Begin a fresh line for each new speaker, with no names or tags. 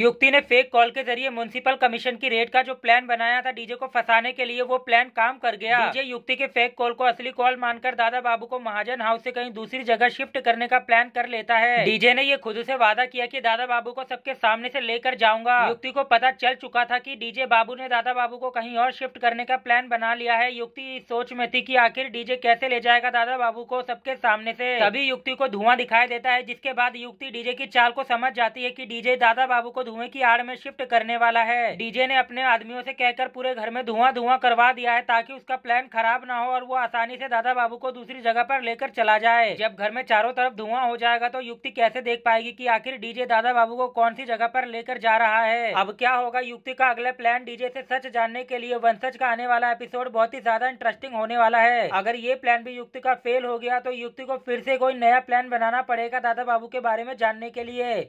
युक्ति ने fake call के जरिए म्यूनसिपल कमीशन की रेट का जो प्लान बनाया था डीजे को फंसाने के लिए वो प्लान काम कर गया डीजे युक्ति के फेक कॉल को असली कॉल मानकर दादा बाबू को महाजन हाउस से कहीं दूसरी जगह शिफ्ट करने का प्लान कर लेता है डीजे ने ये खुद से वादा किया कि दादा बाबू को सबके सामने से लेकर जाऊंगा युक्ति को पता चल चुका था की डीजे बाबू ने दादा बाबू को कहीं और शिफ्ट करने का प्लान बना लिया है युक्ति इस सोच में थी की आखिर डीजे कैसे ले जाएगा दादा बाबू को सबके सामने से तभी युक्ति को धुआं दिखाई देता है जिसके बाद युक्ति डीजे की चाल को समझ जाती है की डीजे दादा बाबू को धुएं की आड़ में शिफ्ट करने वाला है डीजे ने अपने आदमियों से कहकर पूरे घर में धुआं धुआं करवा दिया है ताकि उसका प्लान खराब ना हो और वो आसानी से दादा बाबू को दूसरी जगह पर लेकर चला जाए जब घर में चारों तरफ धुआं हो जाएगा तो युक्ति कैसे देख पाएगी कि आखिर डीजे दादा बाबू को कौन सी जगह पर लेकर जा रहा है अब क्या होगा युक्ति का अगला प्लान डीजे से सच जानने के लिए वंशज का आने वाला एपिसोड बहुत ही ज्यादा इंटरेस्टिंग होने वाला है अगर ये प्लान भी युक्ति का फेल हो गया तो युक्ति को फिर से कोई नया प्लान बनाना पड़ेगा दादा बाबू के बारे में जानने के लिए